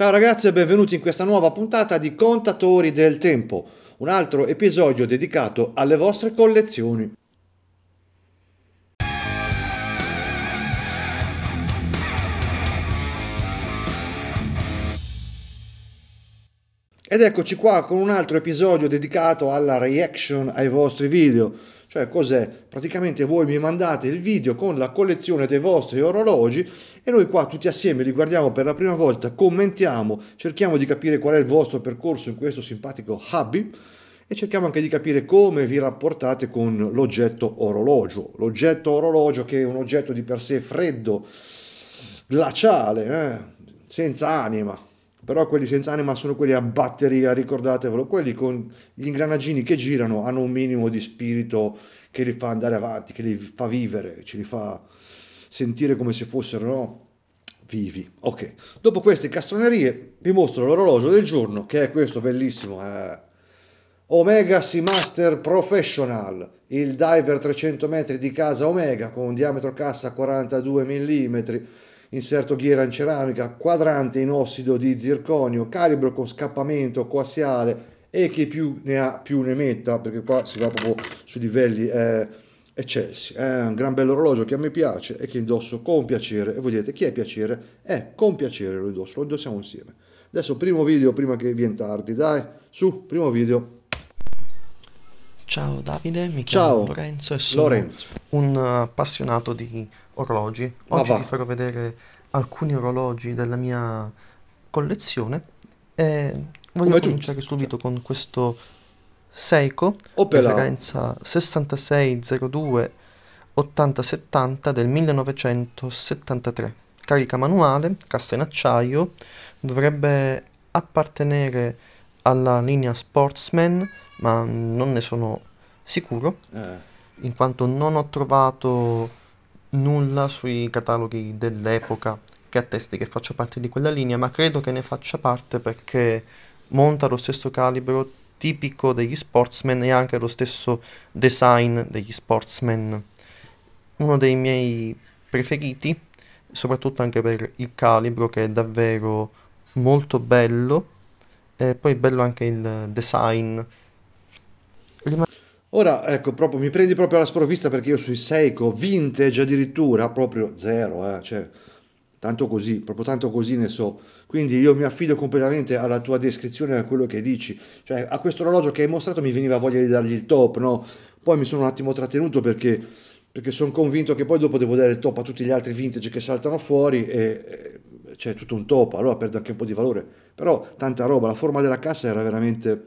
Ciao ragazzi e benvenuti in questa nuova puntata di Contatori del Tempo, un altro episodio dedicato alle vostre collezioni. Ed eccoci qua con un altro episodio dedicato alla reaction ai vostri video. Cioè cos'è? Praticamente voi mi mandate il video con la collezione dei vostri orologi e noi qua tutti assieme li guardiamo per la prima volta, commentiamo, cerchiamo di capire qual è il vostro percorso in questo simpatico hobby e cerchiamo anche di capire come vi rapportate con l'oggetto orologio. L'oggetto orologio che è un oggetto di per sé freddo, glaciale, eh? senza anima, però quelli senza anima sono quelli a batteria, ricordatevelo, quelli con gli ingranagini che girano hanno un minimo di spirito che li fa andare avanti, che li fa vivere, ce li fa sentire come se fossero no? vivi. Ok, dopo queste castronerie vi mostro l'orologio del giorno che è questo bellissimo. Eh. Omega Seamaster Professional, il diver 300 metri di casa Omega con un diametro cassa 42 mm, inserto ghiera in ceramica, quadrante in ossido di zirconio, calibro con scappamento coassiale e che più ne ha più ne metta, perché qua si va proprio su livelli eh, eccessi. È un gran bello orologio che a me piace e che indosso con piacere. E voi direte, chi è piacere? Eh, con piacere lo indosso, lo indossiamo insieme. Adesso primo video prima che vien tardi, dai, su, primo video. Ciao Davide, mi chiamo Ciao. Lorenzo e sono Lorenzo. un appassionato di orologi. Oggi vi farò vedere alcuni orologi della mia collezione e voglio Come cominciare tu. subito con questo Seiko, Opera. referenza 6602 8070 del 1973. Carica manuale, cassa in acciaio, dovrebbe appartenere alla linea Sportsman, ma non ne sono sicuro, eh. in quanto non ho trovato nulla sui cataloghi dell'epoca che attesti che faccia parte di quella linea, ma credo che ne faccia parte perché monta lo stesso calibro tipico degli sportsman e anche lo stesso design degli sportsman. Uno dei miei preferiti, soprattutto anche per il calibro che è davvero molto bello e poi bello anche il design. Rimane Ora, ecco, proprio, mi prendi proprio alla sprovvista perché io sui Seiko, vintage addirittura, proprio zero, eh, cioè, tanto così, proprio tanto così ne so. Quindi io mi affido completamente alla tua descrizione a quello che dici. Cioè, a questo orologio che hai mostrato mi veniva voglia di dargli il top, no? Poi mi sono un attimo trattenuto perché, perché sono convinto che poi dopo devo dare il top a tutti gli altri vintage che saltano fuori e, e c'è tutto un top, allora perdo anche un po' di valore. Però tanta roba, la forma della cassa era veramente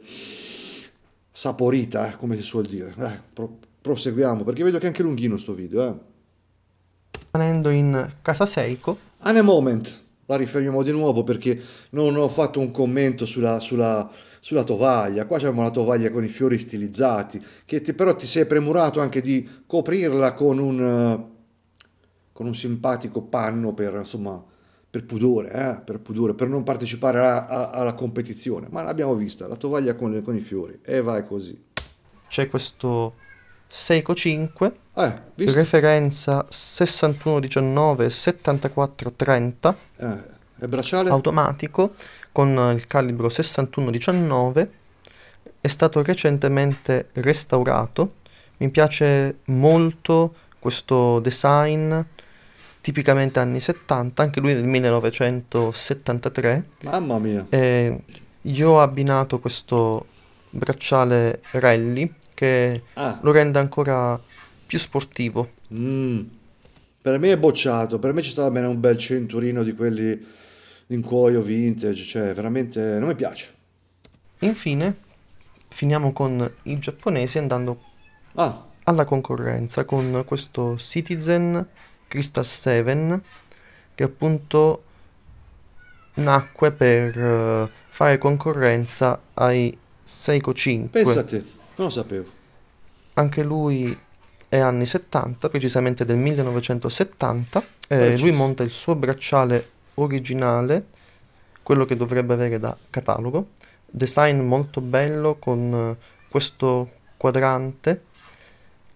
saporita, eh, come si suol dire. Eh, pro- proseguiamo, perché vedo che è anche lunghino sto video. Eh. Rimanendo in casa Seiko. An a moment, la riferiamo di nuovo perché non ho fatto un commento sulla, sulla, sulla tovaglia. Qua abbiamo la tovaglia con i fiori stilizzati, che ti, però ti sei premurato anche di coprirla con un, eh, con un simpatico panno per, insomma, per pudore, eh, per pudore, per non partecipare alla, alla competizione, ma l'abbiamo vista, la tovaglia con, le, con, i fiori, e vai così. C'è questo Seiko 5, eh, referenza 6119 7430. Eh. È bracciale? Automatico con il calibro 6119 è stato recentemente restaurato. Mi piace molto questo design tipicamente anni 70, anche lui del 1973. Mamma mia! E io ho abbinato questo bracciale rally che ah. lo rende ancora più sportivo. Mm. Per me è bocciato, per me ci stava bene un bel cinturino di quelli in cuoio vintage, cioè veramente non mi piace. Infine, finiamo con i giapponesi andando ah. alla concorrenza con questo Citizen Crystal 7 che appunto nacque per eh, fare concorrenza ai Seiko 5. Pensate, non lo sapevo. Anche lui è anni 70, precisamente del 1970. Eh, lui monta il suo bracciale originale, quello che dovrebbe avere da catalogo. Design molto bello con eh, questo quadrante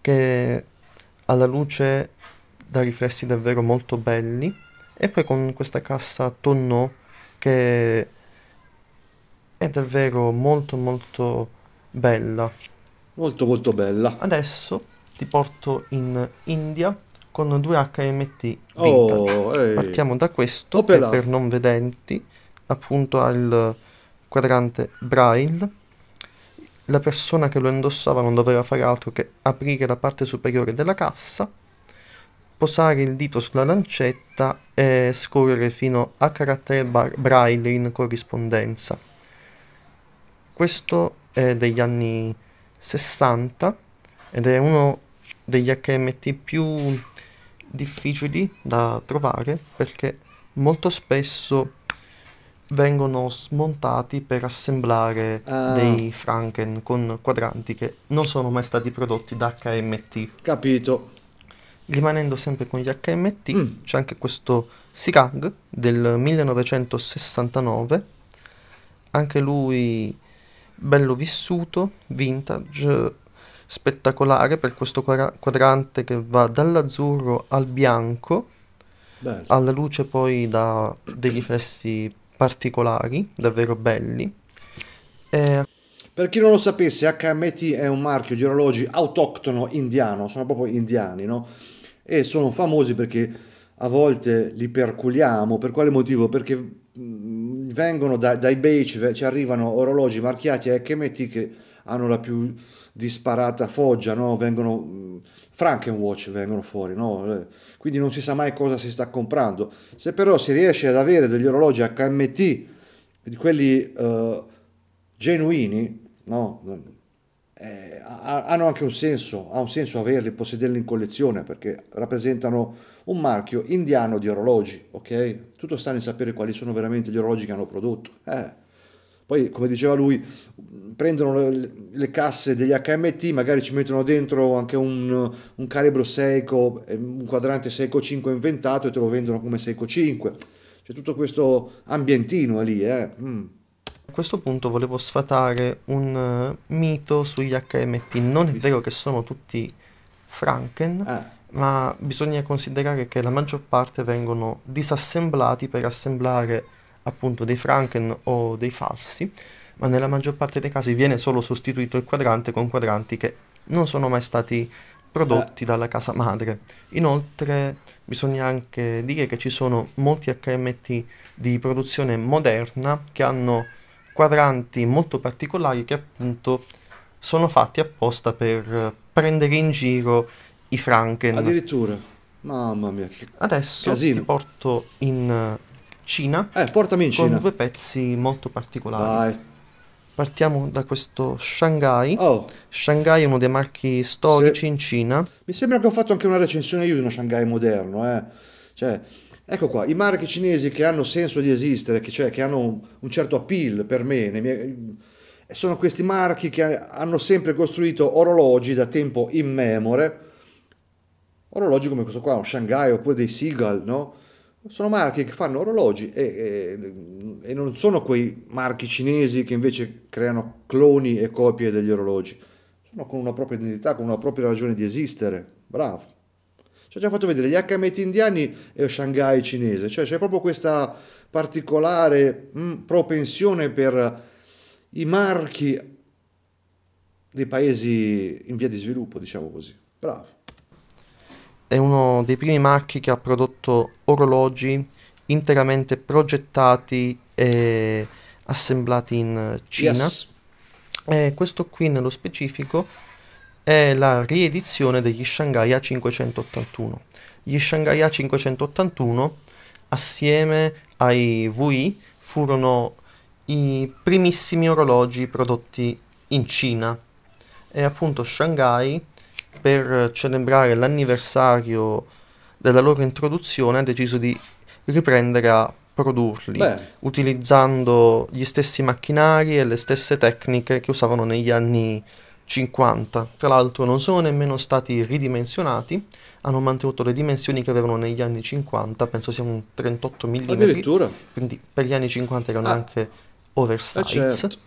che alla luce da riflessi davvero molto belli e poi con questa cassa tonnò che è davvero molto molto bella molto molto bella adesso ti porto in India con due hmt vintage oh, partiamo da questo Opera. per non vedenti appunto al quadrante braille la persona che lo indossava non doveva fare altro che aprire la parte superiore della cassa posare il dito sulla lancetta e scorrere fino a carattere braille in corrispondenza. Questo è degli anni 60 ed è uno degli HMT più difficili da trovare perché molto spesso vengono smontati per assemblare ah. dei franken con quadranti che non sono mai stati prodotti da HMT. Capito. Rimanendo sempre con gli HMT, mm. c'è anche questo Sirag del 1969, anche lui bello vissuto, vintage, spettacolare per questo quadrante che va dall'azzurro al bianco, Bello. alla luce poi da dei riflessi particolari, davvero belli. E... Per chi non lo sapesse, HMT è un marchio di orologi autoctono indiano, sono proprio indiani, no? e sono famosi perché a volte li perculiamo, per quale motivo? Perché mm, vengono da, dai beige, ci arrivano orologi marchiati a eh, Echemeti che hanno la più disparata foggia, no? vengono mm, Frankenwatch vengono fuori, no? Eh, quindi non si sa mai cosa si sta comprando. Se però si riesce ad avere degli orologi HMT, quelli eh, genuini, no? eh, hanno anche un senso, ha un senso averli, possederli in collezione perché rappresentano un marchio indiano di orologi, ok? Tutto sta nel sapere quali sono veramente gli orologi che hanno prodotto. Eh. Poi, come diceva lui, prendono le, le, casse degli HMT, magari ci mettono dentro anche un, un calibro Seiko, eh, un quadrante Seiko 5 inventato e te lo vendono come Seiko 5. C'è tutto questo ambientino lì, eh. Mm questo punto volevo sfatare un uh, mito sugli HMT. Non è vero che sono tutti Franken, ah. ma bisogna considerare che la maggior parte vengono disassemblati per assemblare appunto dei Franken o dei falsi, ma nella maggior parte dei casi viene solo sostituito il quadrante con quadranti che non sono mai stati prodotti ah. dalla casa madre. Inoltre bisogna anche dire che ci sono molti HMT di produzione moderna che hanno quadranti molto particolari che appunto sono fatti apposta per eh, prendere in giro i Franken. Addirittura, mamma mia. Che Adesso casino. ti porto in eh, Cina. Eh, portami in Cina. Con due pezzi molto particolari. Vai. Partiamo da questo Shanghai. Oh. Shanghai è uno dei marchi storici sì. in Cina. Mi sembra che ho fatto anche una recensione io di uno Shanghai moderno, eh. Cioè, Ecco qua, i marchi cinesi che hanno senso di esistere, che, cioè, che hanno un, certo appeal per me, miei, sono questi marchi che hanno sempre costruito orologi da tempo immemore, orologi come questo qua, un Shanghai oppure dei Seagull, no? Sono marchi che fanno orologi e, e, e non sono quei marchi cinesi che invece creano cloni e copie degli orologi, sono con una propria identità, con una propria ragione di esistere. Bravo. Ci ha già fatto vedere gli HMT indiani e Shanghai cinese, cioè c'è proprio questa particolare mh, mm, propensione per i marchi dei paesi in via di sviluppo, diciamo così. Bravo. È uno dei primi marchi che ha prodotto orologi interamente progettati e assemblati in Cina. Yes. E eh, questo qui nello specifico è la riedizione degli Shanghai A581. Gli Shanghai A581 assieme ai VI furono i primissimi orologi prodotti in Cina e appunto Shanghai per celebrare l'anniversario della loro introduzione ha deciso di riprendere a produrli Beh. utilizzando gli stessi macchinari e le stesse tecniche che usavano negli anni 50. Tra l'altro non sono nemmeno stati ridimensionati, hanno mantenuto le dimensioni che avevano negli anni 50, penso siano un 38 mm. Addirittura. Quindi per gli anni 50 erano ah. anche oversize. Eh certo.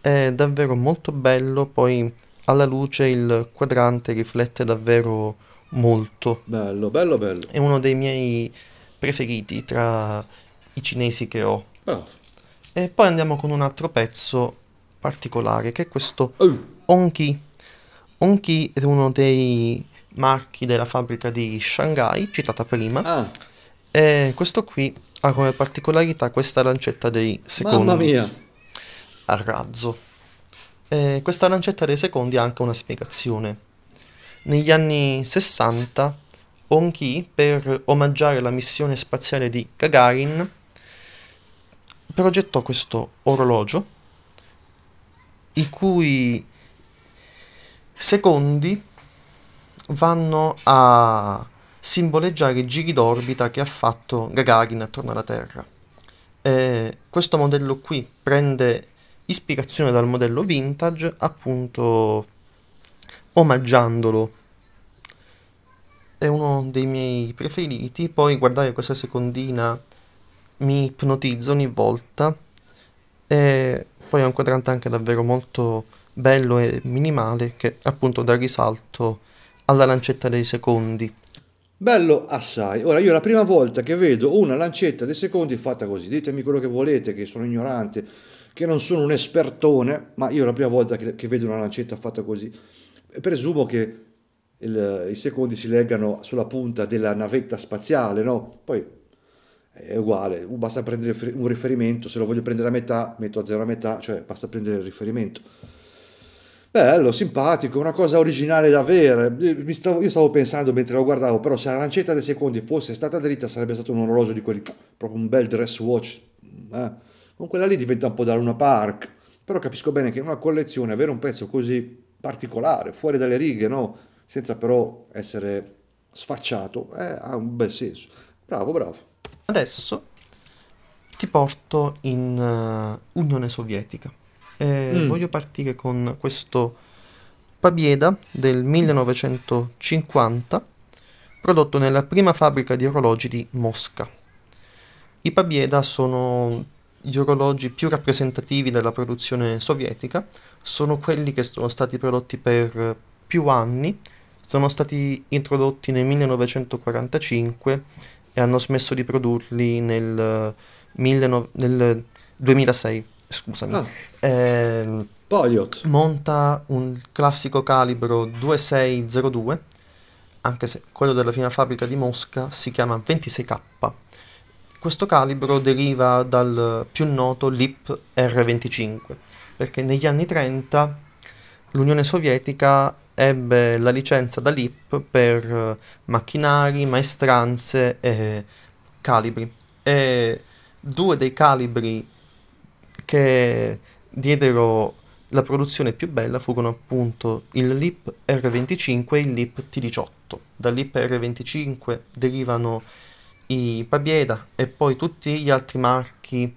È davvero molto bello, poi alla luce il quadrante riflette davvero molto. Bello, bello, bello. È uno dei miei preferiti tra i cinesi che ho. Oh. E poi andiamo con un altro pezzo particolare che è questo... Oh Onki. Onki è uno dei marchi della fabbrica di Shanghai, citata prima. Ah. E questo qui ha come particolarità questa lancetta dei secondi. Mamma mia! A razzo. E questa lancetta dei secondi ha anche una spiegazione. Negli anni 60, Onki, per omaggiare la missione spaziale di Gagarin, progettò questo orologio, il cui secondi vanno a simboleggiare i giri d'orbita che ha fatto Gagarin attorno alla Terra. E questo modello qui prende ispirazione dal modello vintage, appunto omaggiandolo. È uno dei miei preferiti, poi guardare questa secondina mi ipnotizza ogni volta e poi è un quadrante anche davvero molto bello e minimale che appunto dà risalto alla lancetta dei secondi. Bello assai. Ora, io la prima volta che vedo una lancetta dei secondi fatta così. Ditemi quello che volete, che sono ignorante, che non sono un espertone, ma io la prima volta che, che vedo una lancetta fatta così. Presumo che il, i secondi si leggano sulla punta della navetta spaziale, no? Poi è uguale, basta prendere un riferimento, se lo voglio prendere a metà, metto a zero a metà, cioè basta prendere il riferimento bello, simpatico, una cosa originale da avere. Eh, stavo, io stavo pensando mentre lo guardavo, però se la lancetta dei secondi fosse stata dritta sarebbe stato un orologio di quelli, proprio un bel dress watch. Eh. Con quella lì diventa un po' da Luna Park, però capisco bene che in una collezione avere un pezzo così particolare, fuori dalle righe, no? senza però essere sfacciato, eh, ha un bel senso. Bravo, bravo. Adesso ti porto in uh, Unione Sovietica. Eh, mm. Voglio partire con questo Pabieda del 1950, prodotto nella prima fabbrica di orologi di Mosca. I Pabieda sono gli orologi più rappresentativi della produzione sovietica, sono quelli che sono stati prodotti per più anni, sono stati introdotti nel 1945 e hanno smesso di produrli nel, nel 2006 scusami. Ah. Eh, Polyot. Monta un classico calibro 2602, anche se quello della prima fabbrica di Mosca si chiama 26K. Questo calibro deriva dal più noto LIP R25, perché negli anni 30 l'Unione Sovietica ebbe la licenza da LIP per macchinari, maestranze e calibri. E due dei calibri che diedero la produzione più bella furono appunto il LIP R25 e il LIP T18. Dal LIP R25 derivano i Pabieda e poi tutti gli altri marchi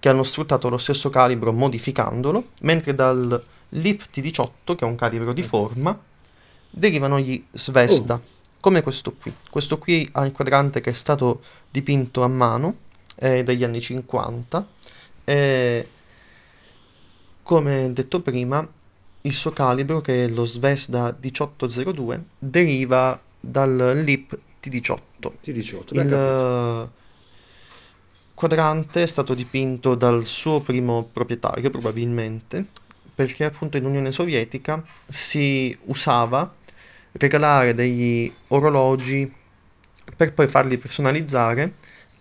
che hanno sfruttato lo stesso calibro modificandolo, mentre dal LIP T18, che è un calibro di forma, derivano gli Svesta, oh. come questo qui. Questo qui ha il quadrante che è stato dipinto a mano, è degli anni 50, e come detto prima, il suo calibro, che è lo Svesda 1802, deriva dal LIP T18. T18 il quadrante è stato dipinto dal suo primo proprietario, probabilmente, perché appunto in Unione Sovietica si usava regalare degli orologi per poi farli personalizzare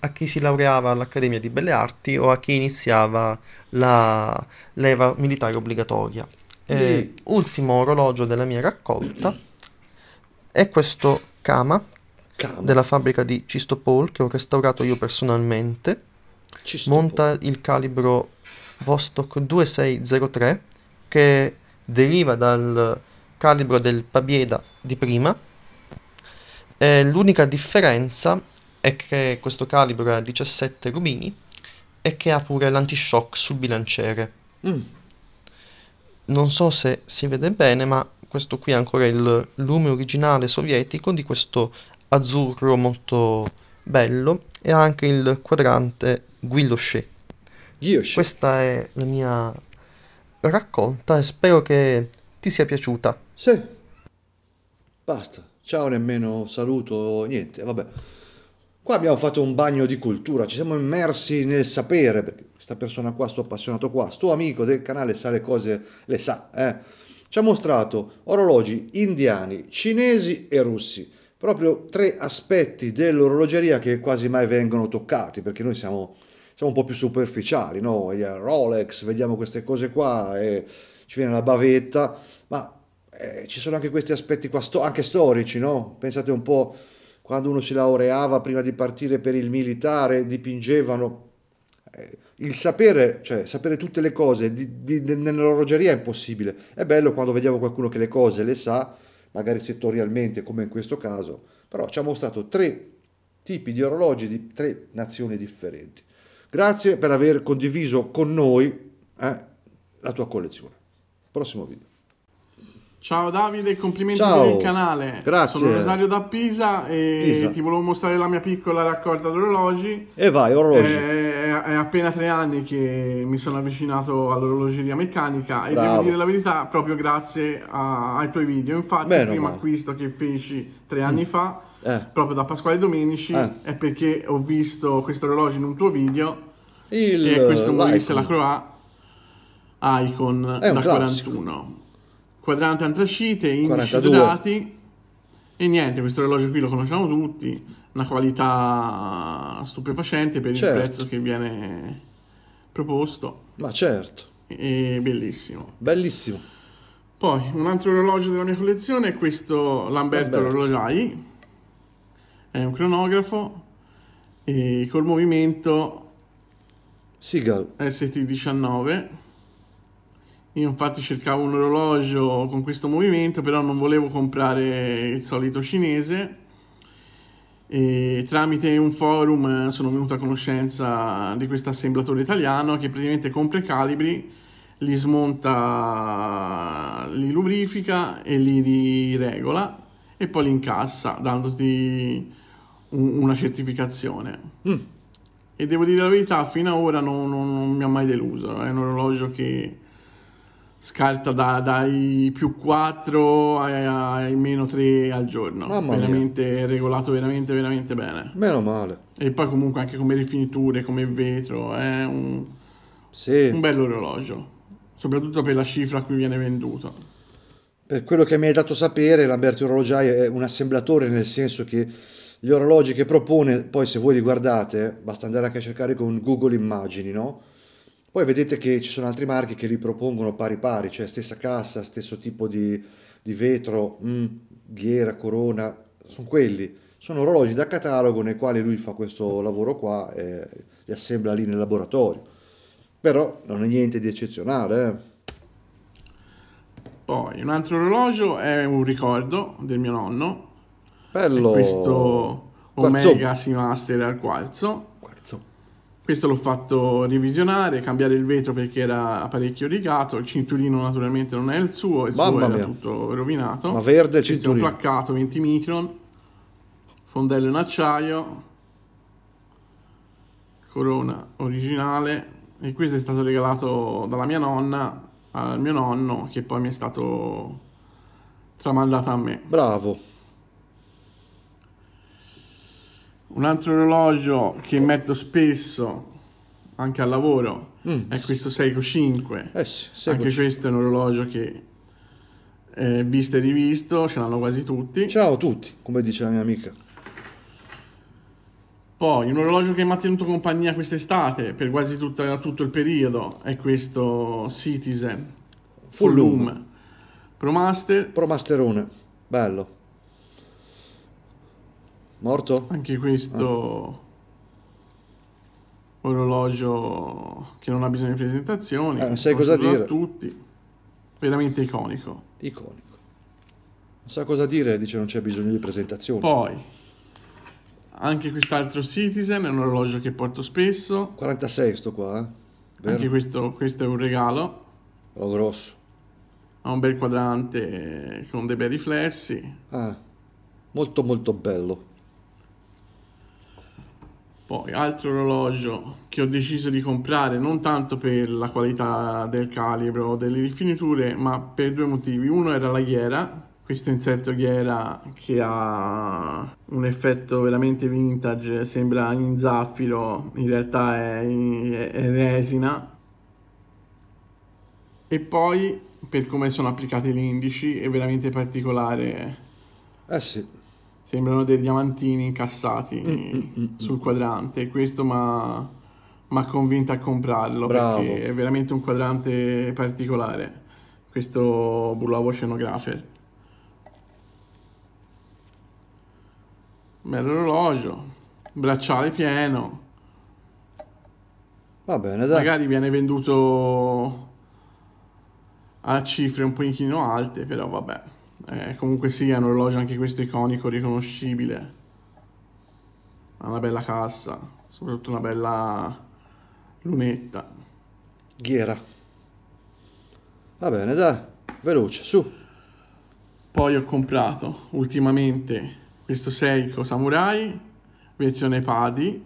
a chi si laureava all'Accademia di Belle Arti o a chi iniziava la leva militare obbligatoria. Eh, ultimo orologio della mia raccolta è questo Kama, Kama. della fabbrica di Cistopol che ho restaurato io personalmente. Cistopol. Monta il calibro Vostok 2603 che deriva dal calibro del Pabieda di prima. Eh, l'unica differenza è che questo calibro ha 17 rubini e che ha pure l'antishock sul bilanciere. Mm. Non so se si vede bene, ma questo qui è ancora il lume originale sovietico di questo azzurro molto bello e anche il quadrante Guillochet. Questa è la mia raccolta e spero che ti sia piaciuta. Sì. Basta. Ciao nemmeno saluto, niente, vabbè. Qua abbiamo fatto un bagno di cultura, ci siamo immersi nel sapere, perché questa persona qua, sto appassionato qua, sto amico del canale sa le cose, le sa, eh. Ci ha mostrato orologi indiani, cinesi e russi, proprio tre aspetti dell'orologeria che quasi mai vengono toccati, perché noi siamo, siamo un po' più superficiali, no? Rolex, vediamo queste cose qua, e ci viene la bavetta, ma eh, ci sono anche questi aspetti qua, sto anche storici, no? Pensate un po' quando uno si laureava prima di partire per il militare, dipingevano. Eh, il sapere, cioè sapere tutte le cose di, di, nell'orologeria è impossibile. È bello quando vediamo qualcuno che le cose le sa, magari settorialmente come in questo caso, però ci ha mostrato tre tipi di orologi di tre nazioni differenti. Grazie per aver condiviso con noi eh, la tua collezione. Prossimo video. Ciao Davide, complimenti Ciao. per il canale. Grazie. Sono Rosario da Pisa e Pisa. ti volevo mostrare la mia piccola raccolta d'orologi. E vai, orologi. È, eh, è, appena tre anni che mi sono avvicinato all'orologeria meccanica e Bravo. devo dire la verità proprio grazie a, ai tuoi video. Infatti Bene, il primo male. acquisto che feci tre anni mm. fa, eh. proprio da Pasquale Domenici, eh. è perché ho visto questo orologio in un tuo video. Il, e questo Maurice Lacroix Icon da classico. 41 quadrante antracite, indici 42. dorati e niente, questo orologio qui lo conosciamo tutti, una qualità stupefacente per certo. il prezzo che viene proposto. Ma certo. E bellissimo. Bellissimo. Poi un altro orologio della mia collezione è questo Lamberto, Lamberto. Orologiai, è un cronografo e eh, col movimento Seagal ST19 io infatti cercavo un orologio con questo movimento, però non volevo comprare il solito cinese. E tramite un forum eh, sono venuto a conoscenza di questo assemblatore italiano che praticamente compra i calibri, li smonta, li lubrifica e li riregola e poi li incassa dandoti un, una certificazione. Mm. E devo dire la verità, fino ad ora non, non, non mi ha mai deluso, è un orologio che scarta da, dai più 4 ai, meno 3 al giorno. Mamma veramente mia. regolato veramente veramente bene. Meno male. E poi comunque anche come rifiniture, come vetro, è un, sì. un orologio. Soprattutto per la cifra a cui viene venduto. Per quello che mi hai dato sapere, Lamberto Orologiai è un assemblatore nel senso che gli orologi che propone, poi se voi li guardate, basta andare anche a cercare con Google Immagini, no? Poi vedete che ci sono altri marchi che li propongono pari pari, cioè stessa cassa, stesso tipo di, di vetro, mm, ghiera, corona, sono quelli. Sono orologi da catalogo nei quali lui fa questo lavoro qua e li assembla lì nel laboratorio. Però non è niente di eccezionale. Eh. Poi un altro orologio è un ricordo del mio nonno. Bello! È questo Omega Seamaster al quarzo. Quarzo questo l'ho fatto revisionare, cambiare il vetro perché era parecchio rigato, il cinturino naturalmente non è il suo, il Mamma suo era tutto rovinato. Ma verde il cinturino. Questo placcato 20 micron, fondello in acciaio, corona originale e questo è stato regalato dalla mia nonna al mio nonno che poi mi è stato tramandato a me. Bravo. Un altro orologio che metto spesso anche al lavoro mm, è questo Seiko 5. Eh anche questo è un orologio che eh, visto e rivisto, ce l'hanno quasi tutti. Ciao a tutti, come dice la mia amica. Poi un orologio che mi ha tenuto compagnia quest'estate per quasi tutta, tutto il periodo è questo Citizen Full, Full Loom. Loom Promaster. Promasterone, bello. Morto? Anche questo ah. orologio che non ha bisogno di presentazioni. Eh, sai cosa dire. A tutti. Veramente iconico. Iconico. Non sa cosa dire, dice non c'è bisogno di presentazioni. Poi, anche quest'altro Citizen è un orologio che porto spesso. 46 sto qua, eh. Vero? Anche questo, questo è un regalo. Lo grosso. Ha un bel quadrante con dei bei riflessi. Ah, molto molto bello. Poi, altro orologio che ho deciso di comprare non tanto per la qualità del calibro o delle rifiniture, ma per due motivi. Uno era la ghiera, questo inserto ghiera che ha un effetto veramente vintage, sembra in zaffiro, in realtà è, in, è resina. E poi per come sono applicati gli indici è veramente particolare. Eh sì sembrano dei diamantini incassati mm, mm, mm, mm. sul quadrante. Questo mi ha convinto a comprarlo Bravo. perché è veramente un quadrante particolare. Questo Bulavo Scenografer. Bello orologio, bracciale pieno. Va bene, dai. Magari viene venduto a cifre un pochino alte, però vabbè. Eh, comunque sì, è un orologio anche questo iconico, riconoscibile. Ha una bella cassa, soprattutto una bella lunetta. Ghiera. Va bene, dai, veloce, su. Poi ho comprato ultimamente questo Seiko Samurai, versione Padi,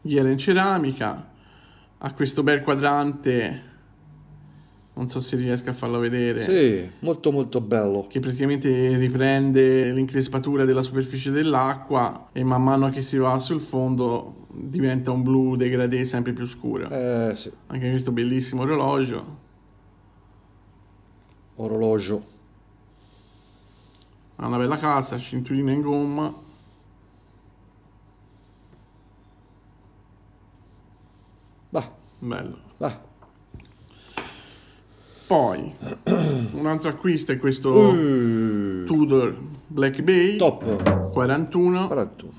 ghiera in ceramica, ha questo bel quadrante non so se riesco a farlo vedere. Sì, molto molto bello. Che praticamente riprende l'increspatura della superficie dell'acqua e man mano che si va sul fondo diventa un blu degradé sempre più scuro. Eh sì. Anche questo bellissimo orologio. Orologio. Ha una bella cassa, cinturina in gomma. Bah. Bello. Bah. Poi un altro acquisto è questo uh, Tudor Black Bay top 41. 41.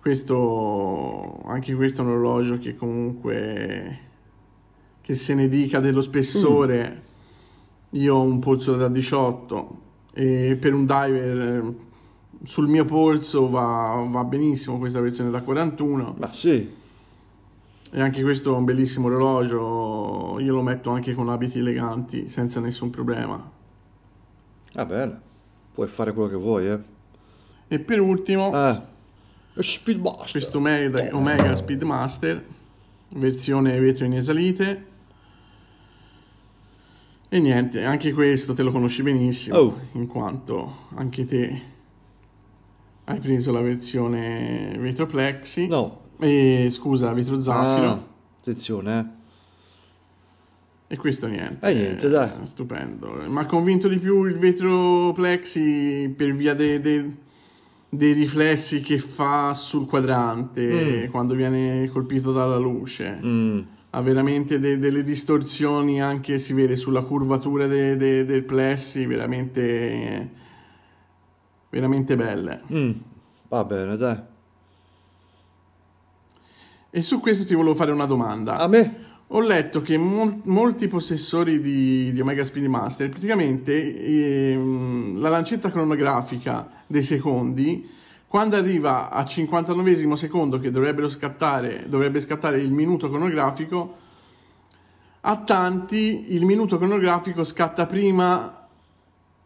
Questo anche questo è un orologio che comunque che se ne dica dello spessore. Mm. Io ho un polso da 18 e per un diver sul mio polso va, va benissimo questa versione da 41. Ma sì e anche questo è un bellissimo orologio, io lo metto anche con abiti eleganti senza nessun problema. Va ah, bene, puoi fare quello che vuoi, eh. E per ultimo, eh. Speedmaster. questo Omega, Omega Speedmaster, versione vetro in esalite. E niente, anche questo te lo conosci benissimo, oh. in quanto anche te hai preso la versione Vetroplexi. No, e, scusa, vetro zaffiro. Ah, attenzione, eh. E questo niente. Eh, niente, dai. Eh, stupendo. Ma ha convinto di più il vetro plexi per via dei, dei, dei riflessi che fa sul quadrante mm. quando viene colpito dalla luce. Mm. Ha veramente de, delle distorsioni anche, si vede, sulla curvatura de, de, del plexi, veramente, veramente belle. Mm. Va bene, dai. E su questo ti volevo fare una domanda. A me? Ho letto che mol- molti possessori di, di, Omega Speed Master, praticamente ehm, la lancetta cronografica dei secondi, quando arriva al 59 secondo che scattare, dovrebbe scattare il minuto cronografico, a tanti il minuto cronografico scatta prima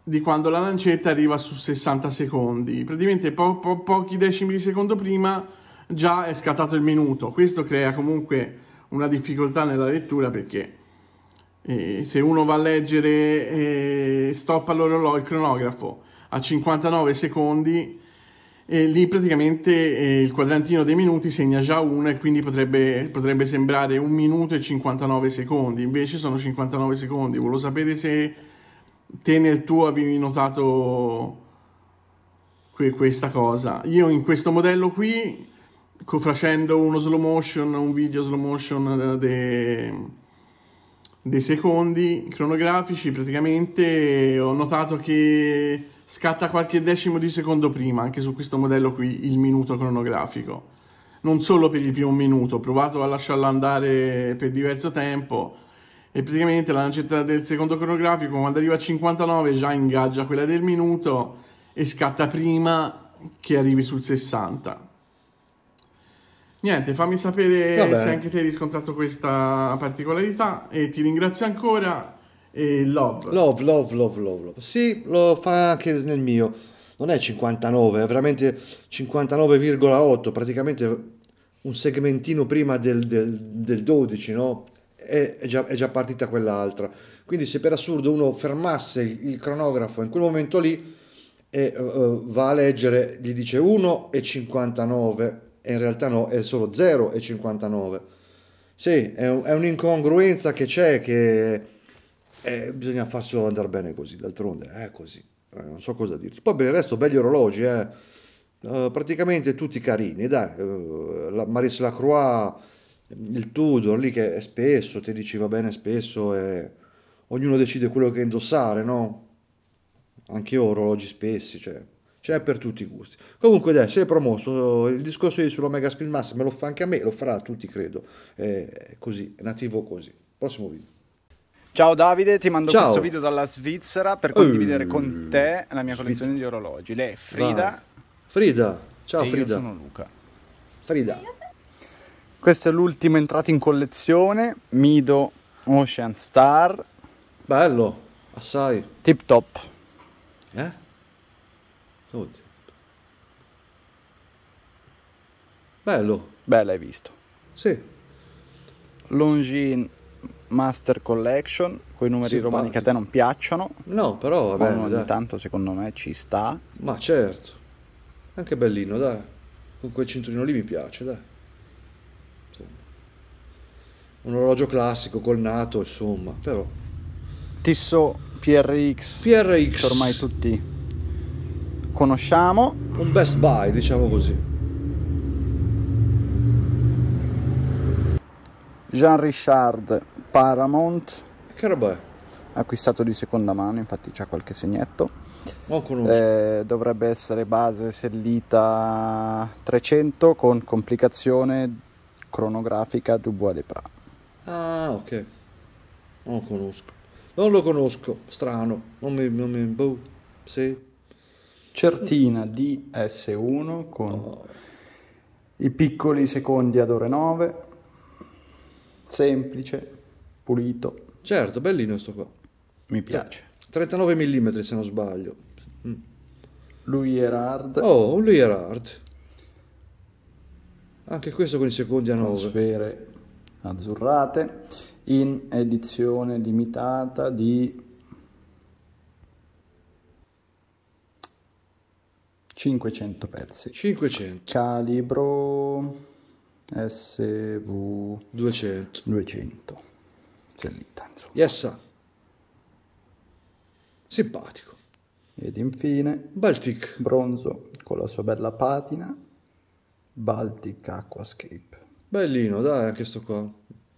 di quando la lancetta arriva su 60 secondi. Praticamente po- po- pochi decimi di secondo prima già è scattato il minuto. Questo crea comunque una difficoltà nella lettura perché eh, se uno va a leggere eh, stop all'orologio, il cronografo a 59 secondi, e eh, lì praticamente eh, il quadrantino dei minuti segna già 1 e quindi potrebbe, potrebbe sembrare 1 minuto e 59 secondi, invece sono 59 secondi. Volevo sapere se te nel tuo avevi notato que questa cosa. Io in questo modello qui facendo uno slow motion, un video slow motion eh, dei de secondi cronografici, praticamente ho notato che scatta qualche decimo di secondo prima, anche su questo modello qui, il minuto cronografico. Non solo per il primo minuto, ho provato a lasciarlo andare per diverso tempo e praticamente la lancetta del secondo cronografico quando arriva a 59 già ingaggia quella del minuto e scatta prima che arrivi sul 60 Niente, fammi sapere se anche te hai riscontrato questa particolarità e ti ringrazio ancora e love. Love, love, love, love, love. Sì, lo fa anche nel mio. Non è 59, è veramente 59,8, praticamente un segmentino prima del, del, del 12, no? È, già, è già partita quell'altra. Quindi se per assurdo uno fermasse il, cronografo in quel momento lì e uh, eh, va a leggere, gli dice 1 e 59 e in realtà no, è solo 0,59. Sì, è, è un'incongruenza che c'è che eh, bisogna farselo andare bene così, d'altronde è così, eh, non so cosa dirti. Poi per il resto belli orologi, eh. uh, praticamente tutti carini, dai, uh, la Maris Lacroix, il Tudor lì che è spesso, ti dici va bene spesso e ognuno decide quello che indossare, no? Anche io orologi spessi, cioè c'è cioè, per tutti i gusti. Comunque dai, sei promosso, eh, il discorso io sull'Omega Spin Mass me lo fa anche a me, lo farà a tutti credo, è eh, così, è nativo così. Prossimo video. Ciao Davide, ti mando Ciao. questo video dalla Svizzera per condividere uh, con eh, te la mia collezione Svizz- di orologi. Lei è Frida. Vai. Frida. Ciao Frida. Io sono Luca. Frida. Questo è l'ultimo entrato in collezione, Mido Ocean Star. Bello, assai. Tip top. Eh? Oddio. Bello. Bella, hai visto. Sì. Longin Master Collection, quei numeri Simpatico. romani che a te non piacciono. No, però va bene. Ogni dai. tanto secondo me ci sta. Ma certo. Anche bellino, dai. Con quel cinturino lì mi piace, dai. Insomma. Un orologio classico col nato, insomma, però. Tissot PRX. PRX. Ormai tutti conosciamo. Un best buy, diciamo così. Jean Richard Paramount. Che roba è? Acquistato di seconda mano, infatti c'è qualche segnetto. Oh, eh, dovrebbe essere base sellita 300 con complicazione cronografica Dubois de Pra. Ah, ok. Non lo conosco. Non lo conosco, strano. Non mi... Non mi boh. Sì certina DS1 con i piccoli secondi ad ore 9, semplice, pulito. Certo, bellino sto qua. Mi piace. 39 mm se non sbaglio. Mm. Lui Erard. Oh, lui Erard. Anche questo con i secondi a 9. sfere azzurrate in edizione limitata di 500 pezzi. 500. Calibro SV 200. 200. Sellita, Yes. Simpatico. Ed infine Baltic bronzo con la sua bella patina Baltic Aquascape. Bellino, dai, anche sto qua.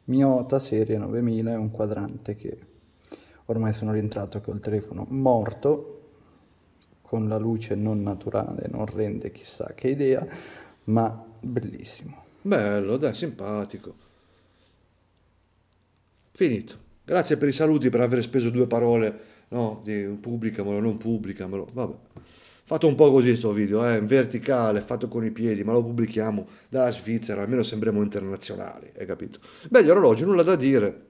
Miota serie 9000 è un quadrante che ormai sono rientrato col telefono morto con la luce non naturale, non rende chissà che idea, ma bellissimo. Bello, dai, simpatico. Finito. Grazie per i saluti, per aver speso due parole, no, di pubblicamelo, non pubblicamelo, vabbè. Fatto un po' così sto video, eh, in verticale, fatto con i piedi, ma lo pubblichiamo dalla Svizzera, almeno sembriamo internazionali, hai capito? Beh, gli orologi, nulla da dire.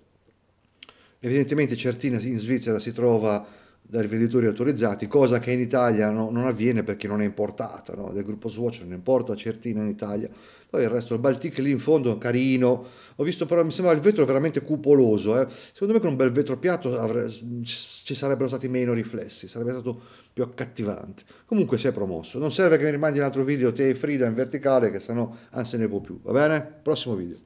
Evidentemente Certina in Svizzera si trova da rivenditori autorizzati, cosa che in Italia no, non avviene perché non è importata, no? del gruppo Swatch non importa certina in Italia, poi il resto, il Baltic lì in fondo carino, ho visto però mi sembrava il vetro veramente cupoloso, eh? secondo me con un bel vetro piatto avre... ci sarebbero stati meno riflessi, sarebbe stato più accattivante, comunque si è promosso, non serve che mi rimandi un altro video te e Frida in verticale che sennò anzi ah, ne può più, va bene? Prossimo video.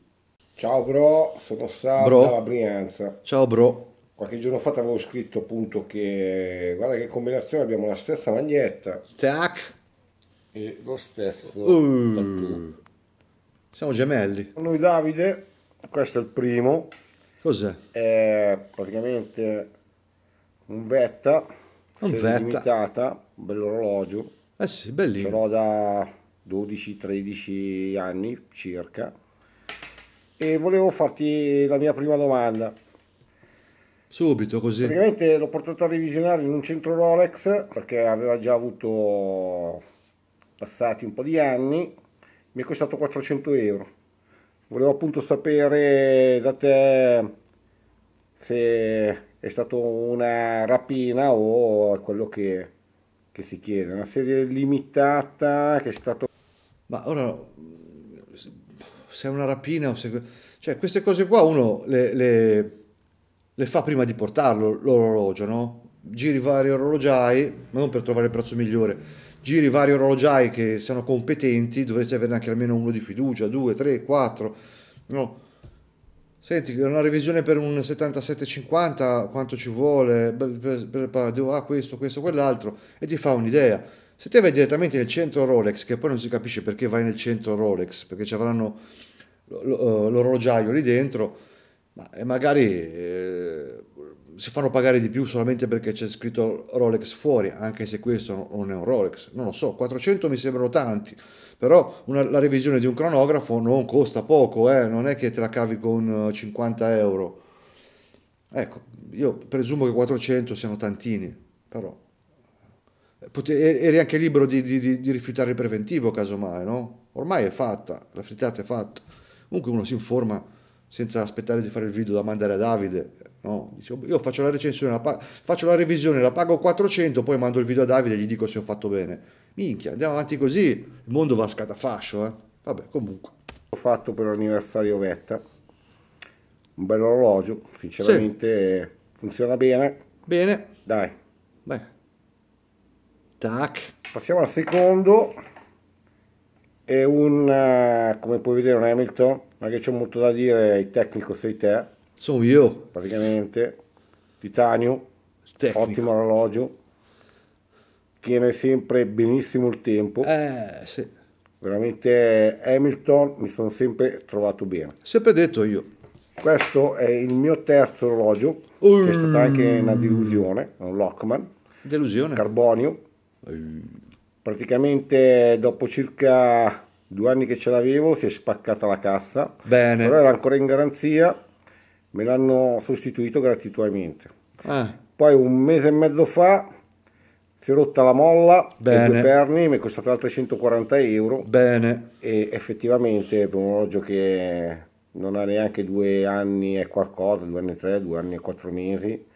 Ciao bro, sono Sara bro. Brianza. Ciao bro qualche giorno fa ti avevo scritto appunto che guarda che combinazione abbiamo la stessa maglietta tac e lo stesso uh, siamo gemelli con noi Davide questo è il primo cos'è? è praticamente un Vetta un cioè, Vetta limitata un bell'orologio eh sì bellino però da 12-13 anni circa e volevo farti la mia prima domanda Subito così. Praticamente l'ho portato a revisionare in un centro Rolex perché aveva già avuto passati un po' di anni, mi è costato 400 euro. Volevo appunto sapere da te se è stata una rapina o quello che, che si chiede, una serie limitata che è stato... Ma ora, se è una rapina o se... Cioè queste cose qua uno le... le le fa prima di portarlo l'orologio, no? Giri vari orologiai, ma non per trovare il prezzo migliore, giri vari orologiai che siano competenti, dovresti averne anche almeno uno di fiducia, due, tre, quattro, no? Senti, una revisione per un 77,50 quanto ci vuole, per, devo ah, questo, questo, quell'altro, e ti fa un'idea. Se te vai direttamente nel centro Rolex, che poi non si capisce perché vai nel centro Rolex, perché ci avranno eh, l'orologiaio lì dentro, ma magari eh, si fanno pagare di più solamente perché c'è scritto Rolex fuori, anche se questo non è un Rolex, non lo so, 400 mi sembrano tanti, però una, la revisione di un cronografo non costa poco, eh, non è che te la cavi con 50 eh, euro. Ecco, io presumo che 400 siano tantini, però eh, eri anche libero di, di, di rifiutare il preventivo casomai, no? Ormai è fatta, la frittata è fatta, comunque uno si informa senza aspettare di fare il video da mandare a Davide. No, Dicevo, oh, io faccio la recensione, la pa- faccio la revisione, la pago 400, poi mando il video a Davide e gli dico se ho fatto bene. Minchia, andiamo avanti così, il mondo va a scatafascio, eh. Vabbè, comunque. Ho fatto per l'anniversario Vetta, un bello orologio, sinceramente sì. funziona bene. Bene. Dai. Beh. Tac. Passiamo al secondo è un, eh, come puoi vedere, un Hamilton, ma che c'è molto da dire, il tecnico sei te. Sono io. Praticamente, titanio, tecnico. ottimo orologio, tiene sempre benissimo il tempo. Eh, sì. Veramente Hamilton mi sono sempre trovato bene. Sempre detto io. Questo è il mio terzo orologio, uh. che è stata anche una delusione, un Lockman. Delusione. Carbonio. Uh praticamente dopo circa due anni che ce l'avevo si è spaccata la cassa, Bene. però era ancora in garanzia, me l'hanno sostituito gratuitamente. Ah. Poi un mese e mezzo fa si è rotta la molla Bene. perni, mi è costato altri 140 euro. Bene. E effettivamente per boh, un orologio che non ha neanche due anni e qualcosa, due anni e tre, due anni e quattro mesi,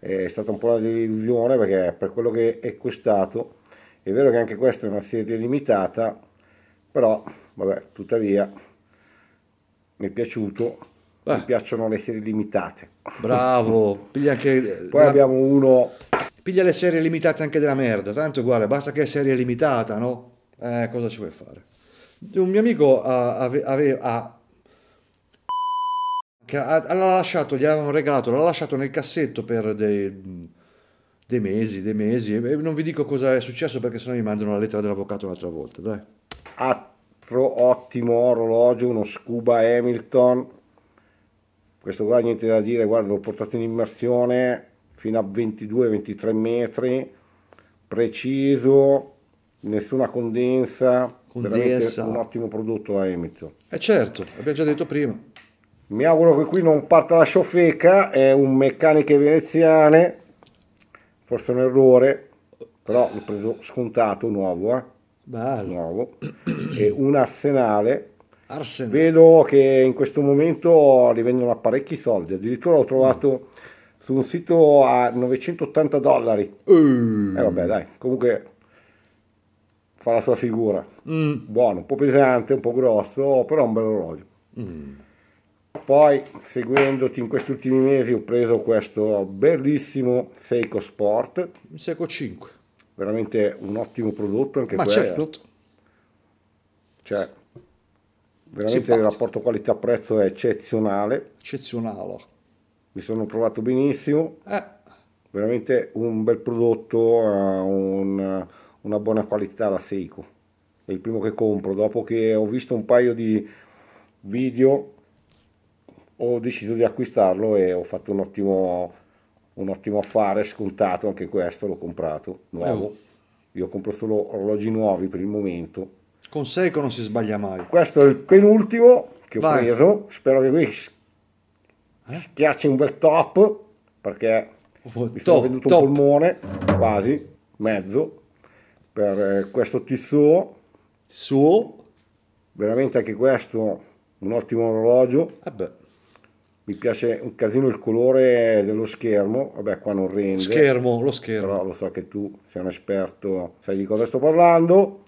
è stata un po' una delusione perché per quello che è costato è vero che anche questa è una serie limitata, però, vabbè, tuttavia, mi è piaciuto. Beh. Mi piacciono le serie limitate. Bravo! Piglia anche... Eh, Poi la... abbiamo uno... Piglia le serie limitate anche della merda, tanto uguale, basta che è serie limitata, no? Eh, cosa ci vuoi fare? Un mio amico aveva... che l'ha lasciato, gli avevano regalato, l'ha lasciato nel cassetto per dei dei mesi, dei mesi. E non vi dico cosa è successo perché sennò mi mandano la lettera dell'avvocato un'altra volta. Dai. Altro ottimo orologio, uno Scuba Hamilton. Questo qua niente da dire, guarda, l'ho portato in immersione fino a 22-23 metri, preciso, nessuna condensa, condensa. un ottimo prodotto a eh, Hamilton. Eh certo, abbiamo già detto prima. Mi auguro che qui non parta la sciofeca, è un meccaniche veneziane, forse un errore, però l'ho preso scontato, nuovo, eh? Bello. Nuovo. E un arsenale. Arsenal. Vedo che in questo momento li vendono a parecchi soldi, addirittura ho trovato su un sito a 980 dollari. Mm. Uh. E eh, vabbè dai, comunque fa la sua figura. Mm. Buono, un po' pesante, un po' grosso, però un bel orologio. Mm poi seguendoti in questi ultimi mesi ho preso questo bellissimo Seiko Sport Seiko 5 veramente un ottimo prodotto anche ma questo certo cioè veramente Simpatico. il rapporto qualità prezzo è eccezionale eccezionale mi sono trovato benissimo eh. veramente un bel prodotto eh, un, una buona qualità la Seiko è il primo che compro dopo che ho visto un paio di video ho deciso di acquistarlo e ho fatto un ottimo, un ottimo affare, scontato anche questo, l'ho comprato nuovo. Oh. Io compro solo orologi nuovi per il momento. Con Seiko non si sbaglia mai. Questo è il penultimo che ho Vai. preso, spero che qui eh? schiacci un bel top perché oh, mi sono top, venduto top. un polmone quasi, mezzo, per eh, questo Tissot. suo Veramente anche questo un ottimo orologio. Eh mi piace un casino il colore dello schermo, vabbè qua non rende. Schermo, lo schermo. Però lo so che tu sei un esperto, sai di cosa sto parlando.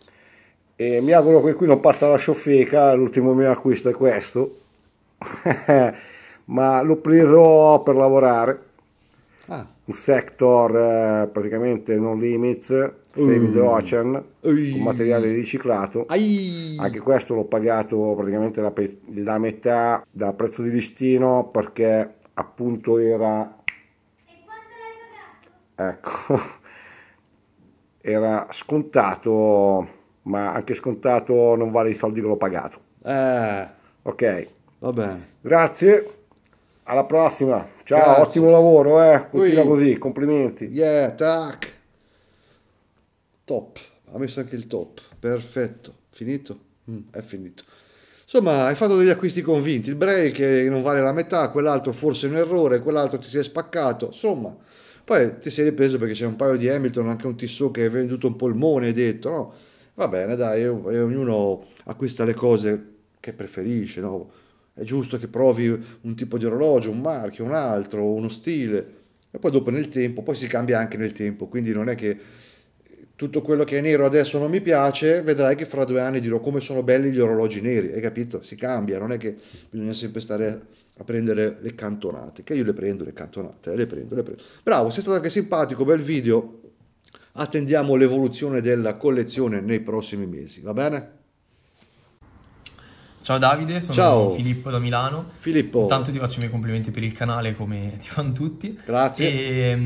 E mi auguro che qui non parta la sciofeca, l'ultimo mio acquisto è questo. Ma l'ho preso per lavorare Ah. Il sector eh, praticamente non limit semi mm. ocean, Ehi. con materiale riciclato. Ai. Anche questo l'ho pagato praticamente la, pe- la metà dal prezzo di listino perché appunto era... E quanto l'hai pagato? Ecco, era scontato, ma anche scontato non vale i soldi che l'ho pagato. Eh. Ok. Va bene. Grazie. Alla prossima. Ciao, Grazie. ottimo lavoro, eh. Continua Ui. così, complimenti. Yeah, tac. Top. Ha messo anche il top. Perfetto. Finito? Mm, è finito. Insomma, hai fatto degli acquisti convinti. Il break non vale la metà, quell'altro forse è un errore, quell'altro ti si è spaccato. Insomma, poi ti sei ripreso perché c'è un paio di Hamilton, anche un Tissot che è venduto un polmone, hai detto, no? Va bene, dai, ognuno acquista le cose che preferisce, no? È giusto che provi un tipo di orologio, un marchio, un altro, uno stile, e poi dopo nel tempo, poi si cambia anche nel tempo, quindi non è che tutto quello che è nero adesso non mi piace, vedrai che fra due anni dirò come sono belli gli orologi neri, hai capito? Si cambia, non è che bisogna sempre stare a prendere le cantonate, che io le prendo le cantonate, le prendo, le prendo. Bravo, sei stato anche simpatico, bel video, attendiamo l'evoluzione della collezione nei prossimi mesi, va bene? Ciao Davide, sono Ciao. Filippo da Milano. Filippo. Intanto ti faccio i miei complimenti per il canale come ti fanno tutti. Grazie. E ehm,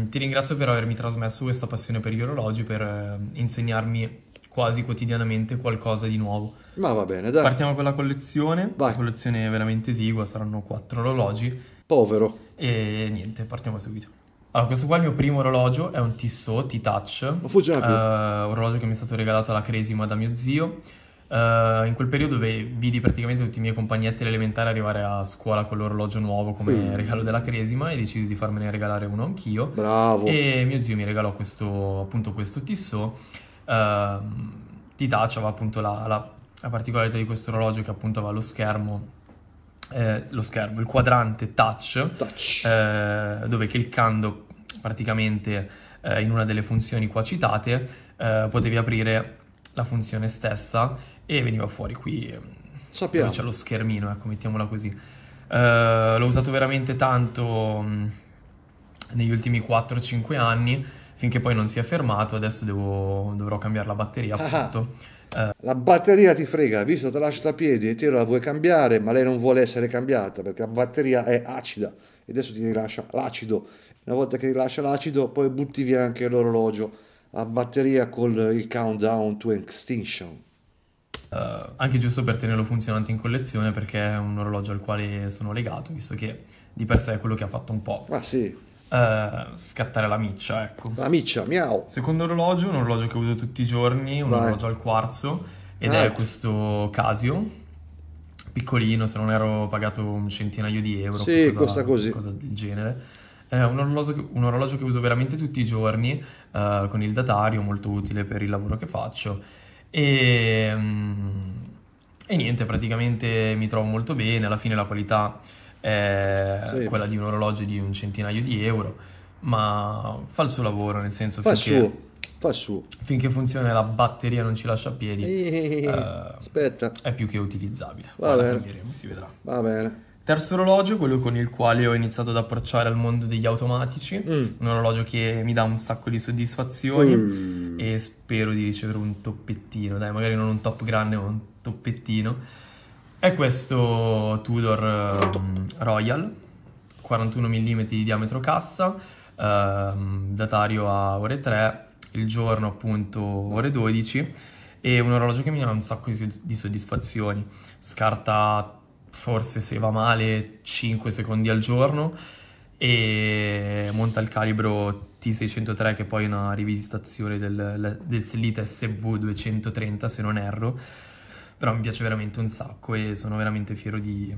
mh, ti ringrazio per avermi trasmesso questa passione per gli orologi, per eh, insegnarmi quasi quotidianamente qualcosa di nuovo. Ma va bene, dai. Partiamo con la collezione. Vai. La collezione è veramente esigua, saranno quattro orologi. Povero. E niente, partiamo subito. Allora, questo qua è il mio primo orologio, è un Tissot T-Touch. Non funziona più. Eh, orologio che mi è stato regalato alla Cresima da mio zio. Uh, in quel periodo vidi praticamente tutti i miei compagnetti elementari arrivare a scuola con l'orologio nuovo come mm. regalo della cresima e decisi di farmene regalare uno anch'io. Bravo! E mio zio mi regalò questo, appunto questo Tissot. Uh, eh, Titaccia aveva appunto la, la, la, particolarità di questo orologio che appunto aveva lo schermo eh, lo schermo, il quadrante touch, touch. Eh, dove cliccando praticamente eh, in una delle funzioni qua citate eh, potevi aprire la funzione stessa e veniva fuori qui. Ehm, Sappiamo. Dove c'è lo schermino, ecco, mettiamola così. Uh, l'ho usato veramente tanto mm, negli ultimi 4-5 anni, finché poi non si è fermato, adesso devo, dovrò cambiare la batteria, ah, ah. appunto. Eh, la batteria ti frega, visto che te lascia a piedi e te la vuoi cambiare, ma lei non vuole essere cambiata perché la batteria è acida e adesso ti rilascia l'acido. Una volta che rilascia l'acido, poi butti via anche l'orologio, la batteria con il countdown to extinction. Eh, anche giusto per tenerlo funzionante in collezione perché è un orologio al quale sono legato, visto che di per sé è quello che ha fatto un po'. Ah, sì. uh, scattare la miccia, ecco. La miccia, miau. Secondo orologio, un orologio che uso tutti i giorni, un Vai. orologio al quarzo, ed ah, è questo Casio, piccolino, se non ero pagato un centinaio di euro. Sì, cosa, costa così. Cosa del genere. È un orologio, che, un orologio, che uso veramente tutti i giorni, uh, con il datario, molto utile per il lavoro che faccio e, ehm, e, niente, praticamente mi trovo molto bene, alla fine la qualità è sì. quella di un orologio di un centinaio di euro, ma fa il suo lavoro, nel senso fa finché, suo. Fa suo. finché funziona la batteria non ci lascia a piedi, eh, aspetta. è più che utilizzabile. Va bene. si vedrà. Va bene. Terzo orologio, quello con il quale ho iniziato ad approcciare al mondo degli automatici, mm. un orologio che mi dà un sacco di soddisfazioni mm. e spero di ricevere un toppettino, dai, magari non un top grande, ma un toppettino. È questo Tudor um, Royal, 41 mm di diametro cassa, um, datario a ore 3, il giorno appunto ore 12 e un orologio che mi dà un sacco di soddisfazioni, scarta forse se va male 5 secondi al giorno e monta il calibro T603 che è poi è una rivisitazione del, del Sellita SV230 se non erro però mi piace veramente un sacco e sono veramente fiero di,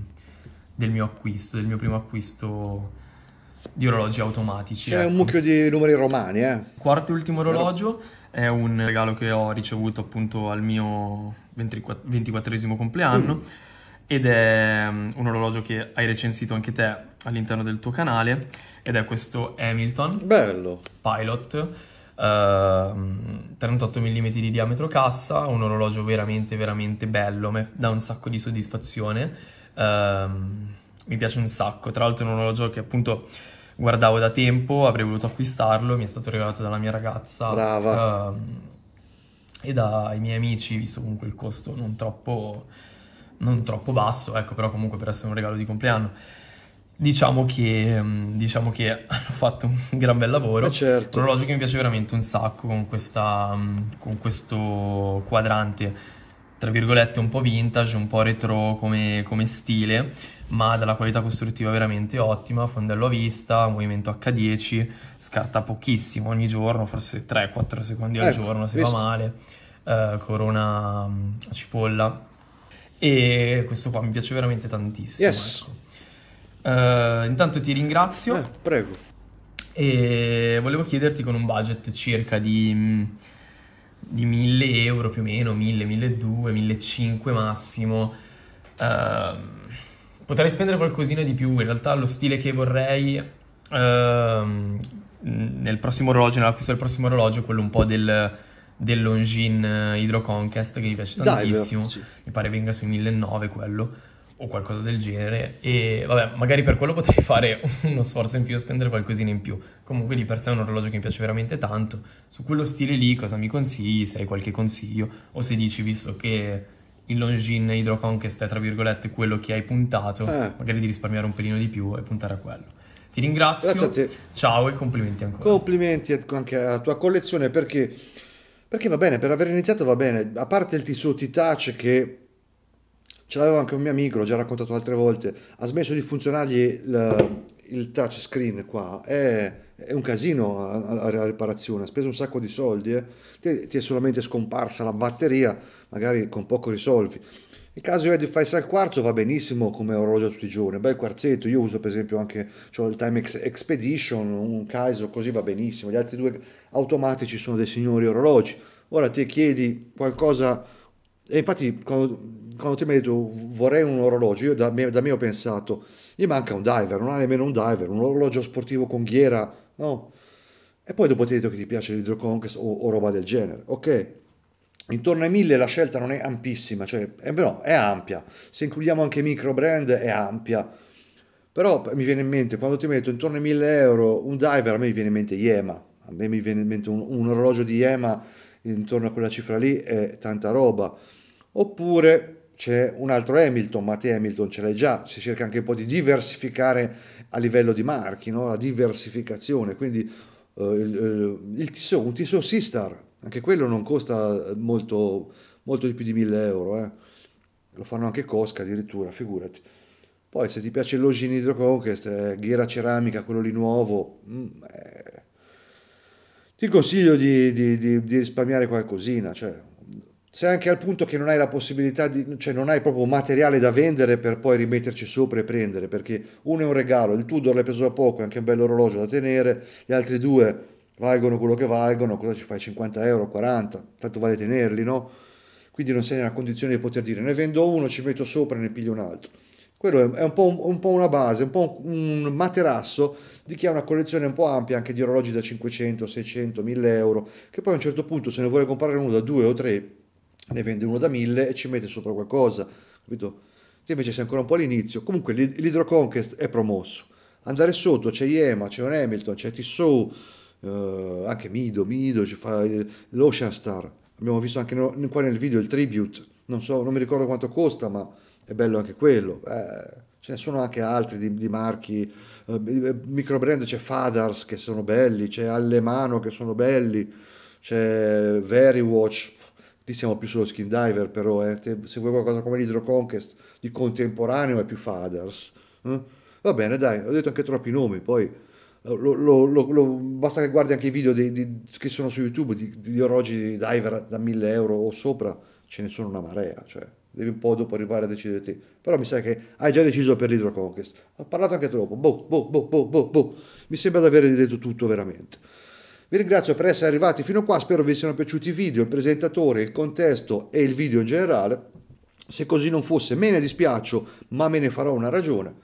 del mio acquisto, del mio primo acquisto di orologi automatici. C'è ecco. un mucchio di numeri romani, eh? Quarto e ultimo orologio è un regalo che ho ricevuto appunto al mio 24 compleanno. Mm ed è mm, un orologio che hai recensito anche te all'interno del tuo canale ed è questo Hamilton Bello. Pilot Uh, 38 mm di diametro cassa, un orologio veramente veramente bello, mi dà un sacco di soddisfazione, uh, mi piace un sacco, tra l'altro è un orologio che appunto guardavo da tempo, avrei voluto acquistarlo, mi è stato regalato dalla mia ragazza Brava. Uh, e dai miei amici, visto comunque il costo non troppo non troppo basso, ecco, però comunque per essere un regalo di compleanno. Diciamo che, mm, diciamo che hanno fatto un gran bel lavoro. Eh certo. L'orologio che mi piace veramente un sacco con, questa, mm, con questo quadrante tra virgolette un po' vintage, un po' retro come, come, stile, ma dalla qualità costruttiva veramente ottima, fondello a vista, movimento H10, scarta pochissimo ogni giorno, forse 3-4 secondi ecco, al giorno se visto. va male, eh, corona a mm, cipolla, e questo qua mi piace veramente tantissimo. Yes. Ecco. Uh, intanto ti ringrazio. Eh, prego. E volevo chiederti con un budget circa di, di 1000 euro più o meno, 1000, 1200, 1500 massimo. Uh, potrei spendere qualcosina di più. In realtà lo stile che vorrei uh, nel prossimo orologio, nell'acquisto del prossimo orologio, quello un po' del del Longines eh, Hydro Conquest che mi piace tantissimo, Dive, sì. mi pare venga sui 1009 quello o qualcosa del genere e vabbè magari per quello potrei fare uno sforzo in più spendere qualcosina in più comunque di per sé è un orologio che mi piace veramente tanto su quello stile lì cosa mi consigli se hai qualche consiglio o se dici visto che il Longines Hydro Conquest è tra virgolette quello che hai puntato eh. magari di risparmiare un pelino di più e puntare a quello ti ringrazio. a te. Ciao e complimenti ancora. Complimenti anche alla tua collezione perché perché va bene, per aver iniziato va bene, a parte il suo T-Touch che ce l'aveva anche un mio amico, l'ho già raccontato altre volte, ha smesso di funzionargli il, il touchscreen qua, è, è, un casino la riparazione, ha speso un sacco di soldi, eh. ti, ti è solamente scomparsa la batteria, magari con poco risolvi. Il caso è di Faisal Quarzo va benissimo come orologio tutti i giorni, bel quarzetto, io uso per esempio anche cioè il Timex Expedition, un Kaiso, così va benissimo, gli altri due automatici sono dei signori orologi. Ora ti chiedi qualcosa, e infatti quando, quando ti mi hai detto vorrei un orologio, io da me, da me ho pensato, gli manca un diver, non ha nemmeno un diver, un orologio sportivo con ghiera, no? E poi dopo ti hai detto che ti piace l'idroconquest o, o roba del genere, ok? Intorno ai 1000 la scelta non è ampissima, cioè è, no, è ampia. Se includiamo anche micro brand è ampia. Però mi viene in mente, quando ti metto intorno ai 1000 euro un diver, a me mi viene in mente Yema, a me mi viene in mente un, un orologio di Yema intorno a quella cifra lì è tanta roba. Oppure c'è un altro Hamilton, ma te Hamilton ce l'hai già, si cerca anche un po' di diversificare a livello di marchi, no? la diversificazione, quindi eh, il, il, eh, il Tissot, un Tissot Sistar anche quello non costa eh, molto, molto di più di 1000 euro, eh. lo fanno anche Cosca addirittura, figurati. Poi se ti piace il Login Hydro Conquest, eh, ghiera ceramica, quello lì nuovo, mm, eh. ti consiglio di, di, di, di, risparmiare qualcosina, cioè sei anche al punto che non hai la possibilità di, cioè non hai proprio materiale da vendere per poi rimetterci sopra e prendere, perché uno è un regalo, il Tudor l'hai preso da poco, è anche un bello orologio da tenere, gli altri due valgono quello che valgono, cosa ci fai 50 euro, 40, tanto vale tenerli, no? Quindi non sei nella condizione di poter dire ne vendo uno, ci metto sopra e ne piglio un altro. Quello è un po', un, un po una base, un po' un, un, materasso di chi ha una collezione un po' ampia anche di orologi da 500, 600, 1000 euro, che poi a un certo punto se ne vuole comprare uno da 2 o 3, ne vende uno da 1000 e ci mette sopra qualcosa, capito? Te invece sei ancora un po' all'inizio. Comunque Conquest è promosso. Andare sotto c'è Iema, c'è un Hamilton, c'è Tissot, eh, anche Mido, Mido ci fa l'Ocean Star, abbiamo visto anche no, qua nel video il tribute, non, so, non mi ricordo quanto costa ma è bello anche quello, eh, ce ne sono anche altri di, di marchi, eh, microbrand c'è Fadars che sono belli, c'è Allemano che sono belli, c'è Verywatch, lì siamo più sullo skin diver però, eh. se vuoi qualcosa come l'Hydro Conquest di contemporaneo è più Fadars, eh? va bene dai, ho detto anche troppi nomi poi lo, lo, lo, basta che guardi anche i video di, di, che sono su YouTube di, di orologi diver da 1000 euro o sopra, ce ne sono una marea, cioè devi un po' dopo arrivare a decidere te. Però mi sa che hai già deciso per l'Hydroconquest. Ho parlato anche troppo, boh, boh, boh, boh, boh, boh. Mi sembra di aver detto tutto veramente. Vi ringrazio per essere arrivati fino a qua, spero vi siano piaciuti i video, il presentatore, il contesto e il video in generale. Se così non fosse me ne dispiaccio, ma me ne farò una ragione.